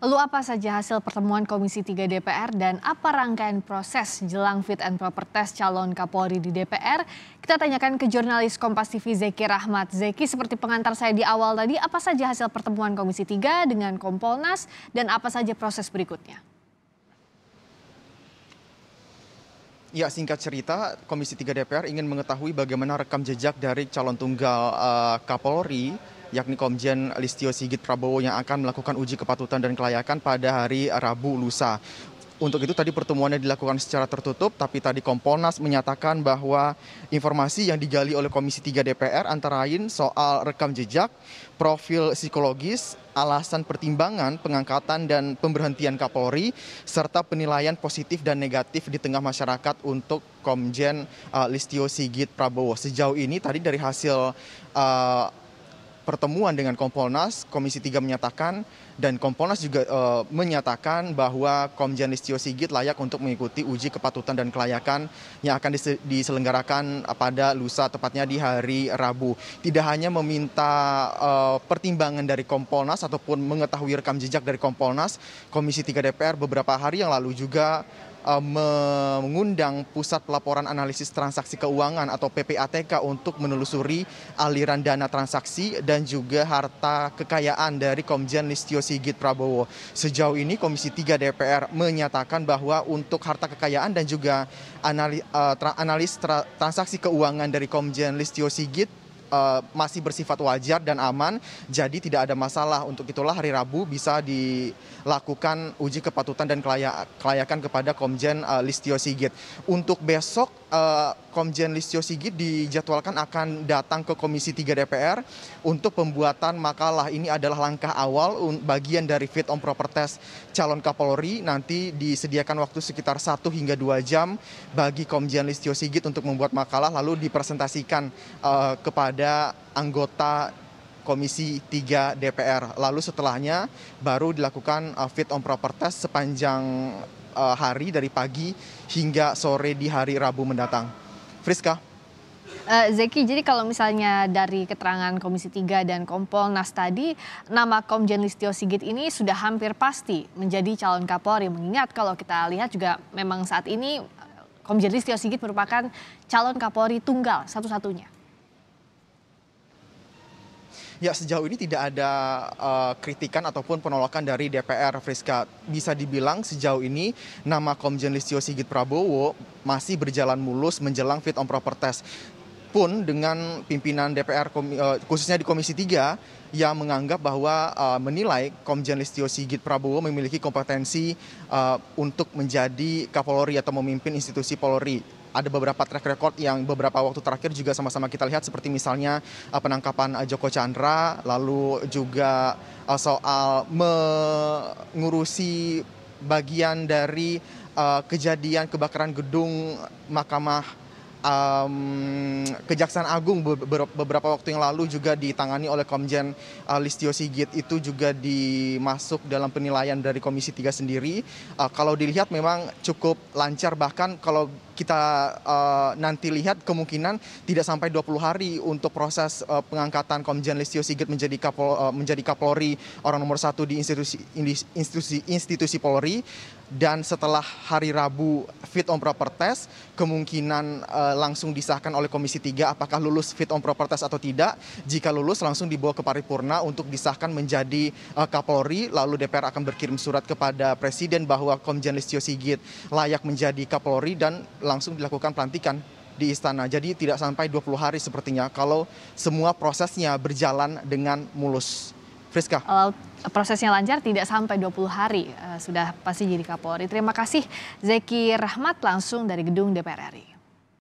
Lalu apa saja hasil pertemuan Komisi 3 DPR dan apa rangkaian proses jelang fit and proper test calon Kapolri di DPR? Kita tanyakan ke jurnalis Kompas TV Zeki Rahmat. Zeki, seperti pengantar saya di awal tadi, apa saja hasil pertemuan Komisi 3 dengan Kompolnas dan apa saja proses berikutnya? Ya, singkat cerita, Komisi 3 DPR ingin mengetahui bagaimana rekam jejak dari calon tunggal uh, Kapolri yakni Komjen Listio Sigit Prabowo yang akan melakukan uji kepatutan dan kelayakan pada hari Rabu lusa. Untuk itu tadi pertemuannya dilakukan secara tertutup, tapi tadi Kompolnas menyatakan bahwa informasi yang digali oleh Komisi 3 DPR antara lain soal rekam jejak, profil psikologis, alasan pertimbangan pengangkatan dan pemberhentian Kapolri, serta penilaian positif dan negatif di tengah masyarakat untuk Komjen uh, Listio Sigit Prabowo. Sejauh ini tadi dari hasil uh, pertemuan dengan Kompolnas, Komisi 3 menyatakan dan Kompolnas juga e, menyatakan bahwa Komjen Listio Sigit layak untuk mengikuti uji kepatutan dan kelayakan yang akan diselenggarakan pada lusa tepatnya di hari Rabu. Tidak hanya meminta e, pertimbangan dari Kompolnas ataupun mengetahui rekam jejak dari Kompolnas, Komisi 3 DPR beberapa hari yang lalu juga Eh, mengundang Pusat Pelaporan Analisis Transaksi Keuangan atau PPATK untuk menelusuri aliran dana transaksi dan juga harta kekayaan dari Komjen Listio Sigit Prabowo. Sejauh ini Komisi 3 DPR menyatakan bahwa untuk harta kekayaan dan juga eh, analis, analis transaksi keuangan dari Komjen Listio Sigit Eh, masih bersifat wajar dan aman jadi tidak ada masalah untuk itulah hari Rabu bisa dilakukan uji kepatutan dan kelayakan kepada Komjen eh, Listio Sigit. Untuk besok eh, Komjen Listio Sigit dijadwalkan akan datang ke Komisi 3 DPR untuk pembuatan makalah. Ini adalah langkah awal bagian dari fit on proper test calon Kapolri. Nanti disediakan waktu sekitar 1 hingga 2 jam bagi Komjen Listio Sigit untuk membuat makalah lalu dipresentasikan uh, kepada kepada anggota Komisi 3 DPR. Lalu setelahnya baru dilakukan uh, fit on proper test sepanjang uh, hari dari pagi hingga sore di hari Rabu mendatang. Friska. Uh, Zeki, jadi kalau misalnya dari keterangan Komisi 3 dan Kompolnas tadi, nama Komjen Listio Sigit ini sudah hampir pasti menjadi calon Kapolri. Mengingat kalau kita lihat juga memang saat ini eh, Komjen Listio Sigit merupakan calon Kapolri tunggal satu-satunya ya sejauh ini tidak ada eh, kritikan ataupun penolakan dari DPR Friska. Bisa dibilang sejauh ini nama Komjen Listio Sigit Prabowo masih berjalan mulus menjelang fit on proper test pun dengan pimpinan DPR eh, khususnya di Komisi 3 yang menganggap bahwa uh, menilai Komjen Listio Sigit Prabowo memiliki kompetensi uh, untuk menjadi Kapolri atau memimpin institusi Polri ada beberapa track record yang beberapa waktu terakhir juga sama-sama kita lihat seperti misalnya eh, penangkapan eh, Joko Chandra lalu juga eh, soal mengurusi bagian dari kejadian kebakaran gedung Mahkamah um, Kejaksaan Agung beberapa waktu yang lalu juga ditangani oleh Komjen uh, Listio Sigit itu juga dimasuk dalam penilaian dari Komisi 3 sendiri. Uh, kalau dilihat memang cukup lancar bahkan kalau kita uh, nanti lihat kemungkinan tidak sampai 20 hari untuk proses uh, pengangkatan Komjen Listio Sigit menjadi Kapol, uh, menjadi Kapolri orang nomor satu di institusi institusi institusi Polri dan setelah hari Rabu fit on proper test kemungkinan uh, langsung disahkan oleh Komisi 3 apakah lulus fit on proper test atau tidak jika lulus langsung dibawa ke paripurna untuk disahkan menjadi uh, Kapolri lalu DPR akan berkirim surat kepada Presiden bahwa Komjen Listio Sigit layak menjadi Kapolri dan langsung dilakukan pelantikan di istana. Jadi tidak sampai 20 hari sepertinya kalau semua prosesnya berjalan dengan mulus. Friska. Kalau prosesnya lancar tidak sampai 20 hari uh, sudah pasti jadi Kapolri. Terima kasih Zeki Rahmat langsung dari gedung DPR RI.